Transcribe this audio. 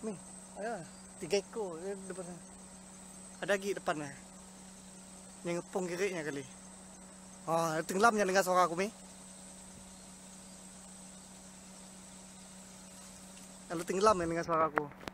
Ni. Ada tiga ekor eh, depan sana. Ada lagi depan ni. Ni ngepung geriknya kali. Ha, oh, tenggelamnya dengar suara aku ni. Kalau tenggelam dengar suara aku.